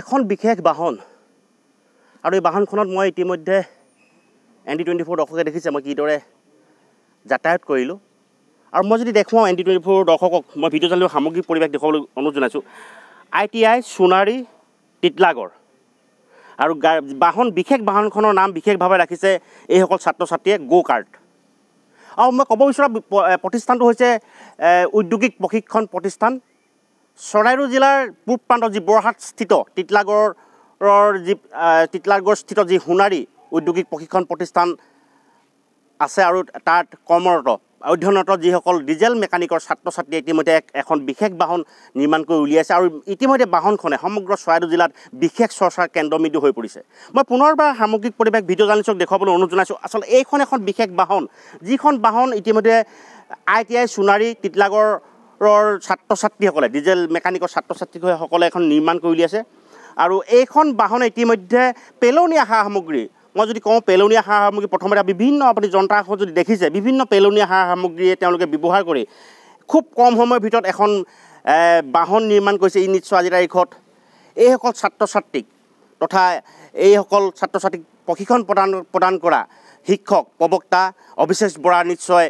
এখন বিশেষ বাহন আৰু এই বাহনখনত মই ইতিমধ্যে এন ডি টুৱেণ্টি ফ'ৰ দৰ্শকে দেখিছে মই কিদৰে যাতায়ত কৰিলোঁ আৰু মই যদি দেখুৱাওঁ এন ডি টুৱেণ্টি ফ'ৰ দৰ্শকক মই ভিডিঅ' চালিলোঁ সামগ্ৰিক পৰিৱেশ দেখুৱাবলৈ অনুৰোধ জনাইছোঁ I T I Sonari Titlagarh আৰু গা বাহন বিশেষ বাহনখনৰ নাম বিশেষভাৱে ৰাখিছে এইসকল ছাত্ৰ ছাত্ৰীয়ে গ' কাৰ্ড আৰু মই ক'ব বিচৰা প্ৰতিষ্ঠানটো হৈছে ঔদ্যোগিক প্ৰশিক্ষণ প্ৰতিষ্ঠান চৰাইদেউ জিলাৰ পূব প্ৰান্তত যি বৰহাটস্থিত স্থিত তিতলাগড়ৰ যি তিতলাগড়স্থিত যি সোণাৰী ঔদ্যোগিক প্ৰশিক্ষণ প্ৰতিষ্ঠান আছে আৰু তাত কৰ্মৰত অধ্যয়নৰত যিসকল ডিজেল মেকানিকৰ ছাত্ৰ ছাত্ৰীয়ে ইতিমধ্যে এক এখন বিশেষ বাহন নিৰ্মাণ কৰি উলিয়াইছে আৰু ইতিমধ্যে বাহনখনে সমগ্ৰ চৰাইদেউ জিলাত বিশেষ চৰ্চাৰ কেন্দ্ৰবিন্দু হৈ পৰিছে মই পুনৰবাৰ সামগ্ৰিক পৰিৱেশ ভিডিঅ' জাৰ্নেলিষ্টক দেখুৱাবলৈ অনুৰোধ জনাইছোঁ আচলতে এইখন এখন বিশেষ বাহন যিখন বাহন ইতিমধ্যে I T I Sonari Titlagarh ছাত্ৰৰ ছাত্ৰ ছাত্ৰীসকলে ডিজেল মেকানিকৰ ছাত্ৰ ছাত্ৰীসকলে এখন নিৰ্মাণ কৰি উলিয়াইছে আৰু এইখন বাহন ইতিমধ্যে পেলনীয়া সা সামগ্ৰী মই যদি কওঁ পেলনীয়া সা সামগ্ৰী প্ৰথমতে বিভিন্ন আপুনি যন্ত্ৰাংশ যদি দেখিছে বিভিন্ন পেলনীয়া সা সামগ্ৰীয়ে তেওঁলোকে ব্যৱহাৰ কৰি খুব কম সময়ৰ ভিতৰত এখন বাহন নিৰ্মাণ কৰিছে নিশ্চয় আজিৰ তাৰিখত এইসকল ছাত্ৰ ছাত্ৰীক তথা এইসকল ছাত্ৰ ছাত্ৰীক প্ৰশিক্ষণ প্ৰদান প্ৰদান কৰা শিক্ষক প্ৰবক্তা অভিশেষ বৰা নিশ্চয়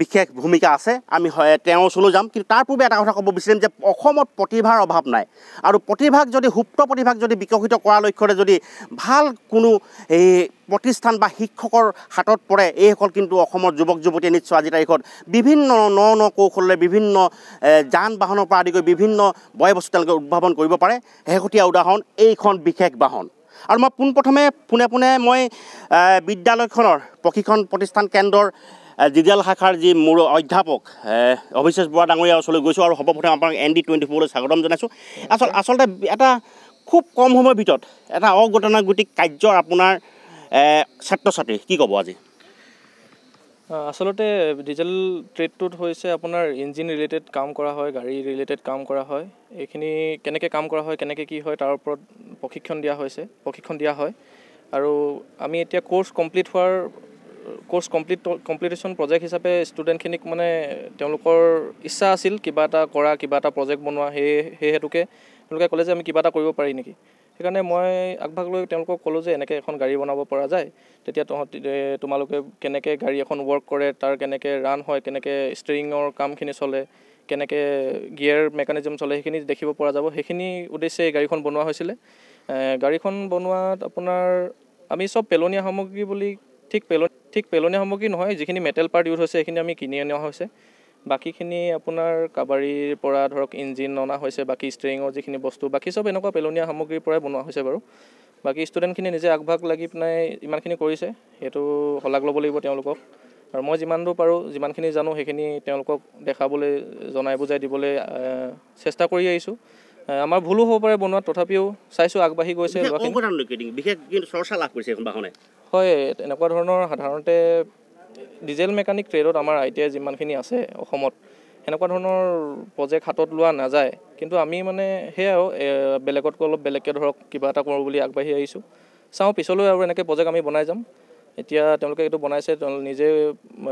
বিশেষ ভূমিকা আছে আমি তেওঁৰ ওচৰলৈ যাম কিন্তু তাৰ পূৰ্বে এটা কথা ক'ব বিচাৰিম যে অসমত প্ৰতিভাৰ অভাৱ নাই আৰু প্ৰতিভাক যদি সুপ্ত প্ৰতিভাক যদি বিকশিত কৰাৰ লক্ষ্যৰে যদি ভাল কোনো এই প্ৰতিষ্ঠান বা শিক্ষকৰ হাতত পৰে এইসকল কিন্তু অসমৰ যুৱক যুৱতীয়ে নিশ্চয় আজিৰ তাৰিখত বিভিন্ন ন ন কৌশলেৰে বিভিন্ন যান বাহনৰ পৰা আদি কৰি বিভিন্ন বয় বস্তু তেওঁলোকে উদ্ভাৱন কৰিব পাৰে শেহতীয়া উদাহৰণ এইখন বিশেষ বাহন আৰু মই পোনপ্ৰথমে পোনে পোনে মই বিদ্যালয়খনৰ প্ৰশিক্ষণ প্ৰতিষ্ঠান কেন্দ্ৰৰ দিদিয়াল শাখাৰ যি মোৰ অধ্যাপক অভিশেষ বৰা ডাঙৰীয়াৰ ওচৰলৈ গৈছোঁ আৰু সৰ্বপ্ৰথমে আমাক এন ডি টুৱেণ্টি ফ'ৰলৈ স্বাগতম জনাইছোঁ আচল আচলতে এটা খুব কম সময়ৰ ভিতৰত এটা অঘটনাগতিক কাৰ্যৰ আপোনাৰ ছাত্ৰ ছাত্ৰী কি ক'ব আজি আচলতে ডিজেল ট্ৰেডটোত হৈছে আপোনাৰ ইঞ্জিন ৰিলেটেড কাম কৰা হয় গাড়ী ৰিলেটেড কাম কৰা হয় এইখিনি কেনেকৈ কাম কৰা হয় কেনেকৈ কি হয় তাৰ ওপৰত প্ৰশিক্ষণ দিয়া হৈছে প্ৰশিক্ষণ দিয়া হয় আৰু আমি এতিয়া কোৰ্ছ কমপ্লিট হোৱাৰ কোৰ্ছ কমপ্লিট কমপ্লিটেশ্যন প্ৰজেক্ট হিচাপে ষ্টুডেণ্টখিনিক মানে তেওঁলোকৰ ইচ্ছা আছিল কিবা এটা কৰা কিবা এটা প্ৰজেক্ট বনোৱা সেই সেই হেতুকে তেওঁলোকে ক'লে যে আমি কিবা এটা কৰিব পাৰি নেকি সেইকাৰণে মই আগভাগ লৈ তেওঁলোকক ক'লোঁ যে এনেকৈ এখন গাড়ী বনাব পৰা যায় তেতিয়া তহঁতি তোমালোকে কেনেকৈ গাড়ী এখন ৱৰ্ক কৰে তাৰ কেনেকৈ ৰান হয় কেনেকৈ ষ্টেৰিঙৰ কামখিনি চলে কেনেকৈ গিয়েৰ মেকানিজম চলে সেইখিনি দেখিব পৰা যাব সেইখিনি উদ্দেশ্যে এই গাড়ীখন বনোৱা হৈছিলে গাড়ীখন বনোৱাত আপোনাৰ আমি চব পেলনীয়া সামগ্ৰী বুলি ঠিক পেলনীয়া ঠিক পেলনীয়া সামগ্ৰী নহয় যিখিনি মেটেল পাৰ্ট ইউজ হৈছে সেইখিনি আমি কিনি অনা হৈছে বাকীখিনি আপোনাৰ কাবাৰীৰ পৰা ধৰক ইঞ্জিন অনা হৈছে বাকী ষ্টেৰিঙৰ যিখিনি বস্তু বাকী চব এনেকুৱা পেলনীয়া সামগ্ৰীৰ পৰাই বনোৱা হৈছে বাৰু বাকী ষ্টুডেণ্টখিনি নিজে আগভাগ লাগি পেলাই ইমানখিনি কৰিছে সেইটো শলাগ ল'ব লাগিব তেওঁলোকক আৰু মই যিমান দূৰ পাৰোঁ যিমানখিনি জানো সেইখিনি তেওঁলোকক দেখাবলৈ জনাই বুজাই দিবলৈ চেষ্টা কৰি আহিছোঁ আমাৰ ভুলো হ'ব পাৰে বনোৱাত তথাপিও চাইছোঁ আগবাঢ়ি গৈছে হয় তেনেকুৱা ধৰণৰ সাধাৰণতে ডিজেল মেকানিক ট্ৰেডত আমাৰ আই টি আই যিমানখিনি আছে অসমত সেনেকুৱা ধৰণৰ প্ৰজেক্ট হাতত লোৱা নাযায় কিন্তু আমি মানে আৰু বেলেগতকৈ অলপ বেলেগকৈ ধৰক কিবা এটা কৰোঁ বুলি আগবাঢ়ি আহিছোঁ চাওঁ পিছলৈ আৰু এনেকৈ প্ৰজেক্ট আমি বনাই যাম এতিয়া তেওঁলোকে এইটো বনাইছে তেওঁলোকে নিজে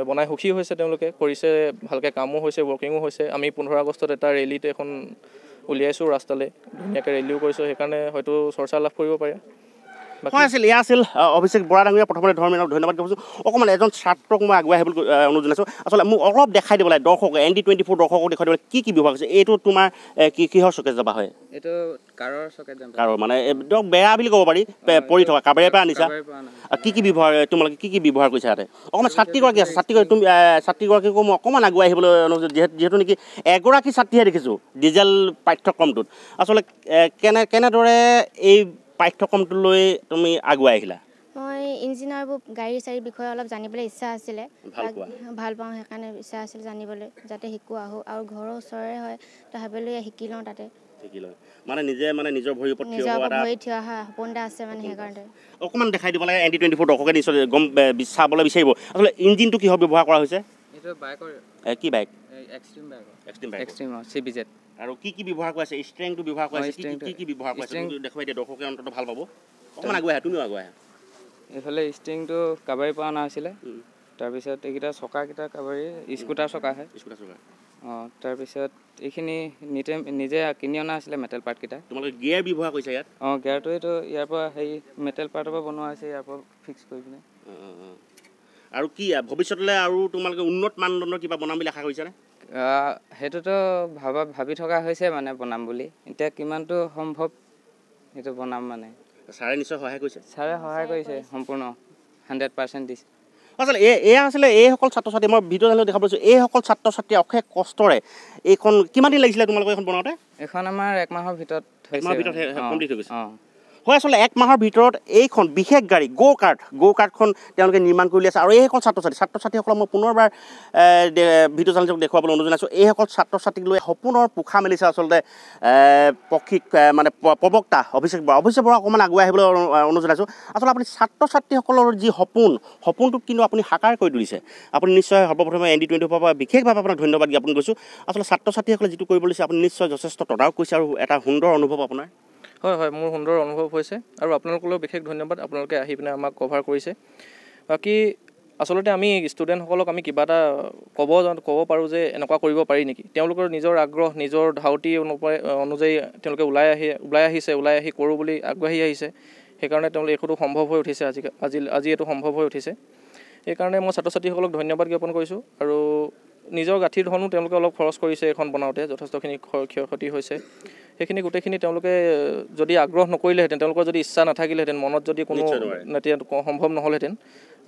বনাই সুখী হৈছে তেওঁলোকে কৰিছে ভালকৈ কামো হৈছে ৱৰ্কিঙো হৈছে আমি পোন্ধৰ আগষ্টত এটা ৰেলীত এখন উলিয়াইছোঁ ৰাস্তালৈ ধুনীয়াকৈ ৰেলীও কৰিছোঁ সেইকাৰণে হয়তো চৰ্চা লাভ কৰিব পাৰে কোন আছিল এয়া আছিল অভিষেক বৰা ডাঙৰীয়া প্ৰথমতে ধৰ্মীয় ধন্যবাদ জনাইছোঁ অকণমান এজন ছাত্ৰক মই আগুৱাই আহিবলৈ অনুৰোধ জনাইছোঁ আচলতে মোক অলপ দেখাই দিব লাগে দৰ্শক এন ডি টুৱেণ্টি ফ'ৰ দৰ্শকক দেখাই দিবলৈ কি কি ব্যৱহাৰ কৰিছে এইটো তোমাৰ কি কিহৰ চকেজ যাবা হয় এইটো কাৰৰ চকেজ কাৰৰ মানে একদম বেয়া বুলি ক'ব পাৰি পৰি থকা কাবেৰে পৰা আনিছা কি কি ব্যৱহাৰ তোমালোকে কি কি ব্যৱহাৰ কৰিছা ইয়াতে অকণমান ছাত্ৰীগৰাকী আছে ছাত্ৰীগৰাকী তুমি ছাত্ৰীগৰাকীকো মই অকণমান আগুৱাই আহিবলৈ অনুৰোধ যিহেতু যিহেতু নেকি এগৰাকী ছাত্ৰীহে দেখিছোঁ ডিজেল পাঠ্যক্ৰমটোত আচলতে কেনে কেনেদৰে এই পাঠ্যক্ৰমটোলৈ তুমি আগুৱাই আহিলা মই ইঞ্জিনৰবোৰ গাড়ী চাড়ীৰ বিষয়ে অলপ জানিবলৈ ইচ্ছা আছিলে ভাল পাওঁ সেইকাৰণে ইচ্ছা আছিল জানিবলৈ যাতে শিকো আহোঁ আৰু ঘৰৰ ওচৰৰে হয় তথাপিলৈ শিকি লওঁ তাতে মানে নিজে মানে নিজৰ ভৰি ওপৰত নিজৰ ভৰি থিয় হয় সপোন এটা আছে মানে সেইকাৰণে অকণমান দেখাই দিব লাগে এন টি টুৱেণ্টি ফ'ৰ দৰ্শকে নিশ্চয় গম চাবলৈ বিচাৰিব আচলতে ইঞ্জিনটো কিহৰ ব্যৱহাৰ কৰা হৈছে এইটো বাইকৰ কি bike extreme bike extreme bike extreme C B Z আৰু কি কি ব্যৱহাৰ কৰা আছে ষ্ট্ৰেংটো ব্যৱহাৰ কৰা আছে কি কি ব্যৱহাৰ কৰা আছে দেখুৱাই দিয়া দৰ্শকে অন্ততঃ ভাল পাব অকণমান আগুৱাই তুমিও আগুৱাই এইফালে ষ্ট্ৰিংটো কাবাৰী পৰা নাছিলে তাৰপিছত এইকেইটা চকাকেইটা কাবাৰী স্কুটাৰ চকাহে অঁ তাৰপিছত এইখিনি নিজে নিজে কিনি অনা আছিলে মেটেল পাৰ্টকেইটা তোমালোকে গিয়াৰ ব্যৱহাৰ কৰিছা ইয়াত অঁ গিয়াৰটো এইটো ইয়াৰ পৰা সেই মেটেল পাৰ্টৰ পৰা বনোৱা হৈছে ইয়াৰ পৰা ফিক্স কৰি পিনে আৰু কি ভৱিষ্যতলৈ আৰু তোমালোকে উন্নত মানদণ্ডৰ কিবা বনাম বুলি আশা কৰিছানে সেইটোতো ভাবা ভাবি থকা হৈছে মানে বনাম বুলি এতিয়া কিমানটো সম্ভৱ সেইটো বনাম মানে ছাৰে নিশ্চয় সহায় কৰিছে ছাৰে সহায় কৰিছে সম্পূৰ্ণ হাণ্ড্ৰেড পাৰ্চেণ্ট দিছে আচলতে এই এয়া আছিলে এইসকল ছাত্ৰ ছাত্ৰী মই ভিডিঅ' চালে দেখা পাইছোঁ এইসকল ছাত্ৰ ছাত্ৰীয়ে অশেষ কষ্টৰে এইখন কিমান দিন লাগিছিলে তোমালোকৰ এইখন বনাওঁতে এইখন আমাৰ একমাহৰ ভিতৰত অঁ হয় আচলতে এক মাহৰ ভিতৰত এইখন বিশেষ গাড়ী গ' কাৰ্ড গ' কাৰ্ডখন তেওঁলোকে নিৰ্মাণ কৰি উলিয়াইছে আৰু এইসকল ছাত্ৰ ছাত্ৰী ছাত্ৰ ছাত্ৰীসকলক মই পুনৰবাৰ ভিডিঅ' চালেঞ্জক দেখুৱাবলৈ অনুৰোধ জনাইছোঁ এইসকল ছাত্ৰ ছাত্ৰীক লৈ সপোনৰ পোখা মেলিছে আচলতে পক্ষীক মানে প্ৰবক্তা অভিষেক বৰা অভিষেক বৰা অকণমান আগুৱাই আহিবলৈ অনুৰোধ জনাইছোঁ আচলতে আপুনি ছাত্ৰ ছাত্ৰীসকলৰ যি সপোন সপোনটোক কিন্তু আপুনি সাকাৰ কৰি তুলিছে আপুনি নিশ্চয় সৰ্বপ্ৰথমে এন ডি টুৱেণ্টি টুৱেণ্টিৰ পৰা বিশেষভাৱে আপোনাক ধন্যবাদ জ্ঞাপন কৰিছোঁ আচলতে ছাত্ৰ ছাত্ৰীসকলে যিটো কৰিবলৈছে আপুনি নিশ্চয় যথেষ্ট তদাৰক কৰিছে আৰু এটা সুন্দৰ অনুভৱ আপোনাৰ হয় হয় মোৰ সুন্দৰ অনুভৱ হৈছে আৰু আপোনালোকলৈও বিশেষ ধন্যবাদ আপোনালোকে আহি পিনে আমাক কভাৰ কৰিছে বাকী আচলতে আমি ষ্টুডেণ্টসকলক আমি কিবা এটা ক'ব ক'ব পাৰোঁ যে এনেকুৱা কৰিব পাৰি নেকি তেওঁলোকৰ নিজৰ আগ্ৰহ নিজৰ ধাউতি অনুযায়ী তেওঁলোকে ওলাই আহি ওলাই আহিছে ওলাই আহি কৰোঁ বুলি আগবাঢ়ি আহিছে সেইকাৰণে তেওঁলোকে একোটো সম্ভৱ হৈ উঠিছে আজি আজি আজি এইটো সম্ভৱ হৈ উঠিছে সেইকাৰণে মই ছাত্ৰ ছাত্ৰীসকলক ধন্যবাদ জ্ঞাপন কৰিছোঁ আৰু নিজৰ গাঁঠিৰ ধনো তেওঁলোকে অলপ খৰচ কৰিছে এইখন বনাওঁতে যথেষ্টখিনি ক্ষয় ক্ষতি হৈছে সেইখিনি গোটেইখিনি তেওঁলোকে যদি আগ্ৰহ নকৰিলেহেঁতেন তেওঁলোকৰ যদি ইচ্ছা নাথাকিলেহেঁতেন মনত যদি কোনো সম্ভৱ নহ'লহেঁতেন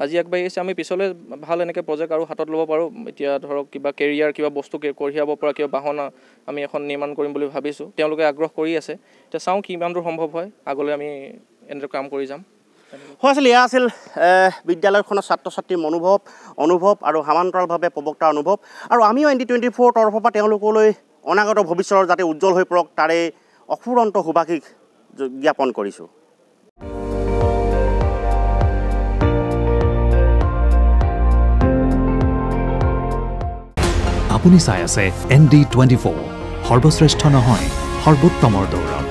আজি আগবাঢ়ি আহিছে আমি পিছলৈ ভাল এনেকৈ প্ৰজেক্ট আৰু হাতত ল'ব পাৰোঁ এতিয়া ধৰক কিবা কেৰিয়াৰ কিবা বস্তু কঢ়িয়াব পৰা কিবা বাহন আমি এখন নিৰ্মাণ কৰিম বুলি ভাবিছোঁ তেওঁলোকে আগ্ৰহ কৰি আছে এতিয়া চাওঁ কিমান দূৰ সম্ভৱ হয় আগলৈ আমি এনেদৰে কাম কৰি যাম হোৱা এয়া আছিল বিদ্যালয়খনৰ ছাত্ৰ ছাত্ৰীৰ মনোভৱ অনুভৱ আৰু সমান্তৰালভাৱে প্ৰবক্তাৰ অনুভৱ আৰু আমিও এন ডি টুৱেণ্টি ফ'ৰ তৰফৰ পৰা তেওঁলোকলৈ অনাগত ভৱিষ্যতৰ যাতে উজ্জ্বল হৈ পৰক তাৰে অফুৰন্ত সুভাষিক জ্ঞাপন কৰিছোঁ আপুনি চাই আছে এন ডি টুৱেণ্টি ফ'ৰ সৰ্বশ্ৰেষ্ঠ নহয় সৰ্বোত্তমৰ দৌৰা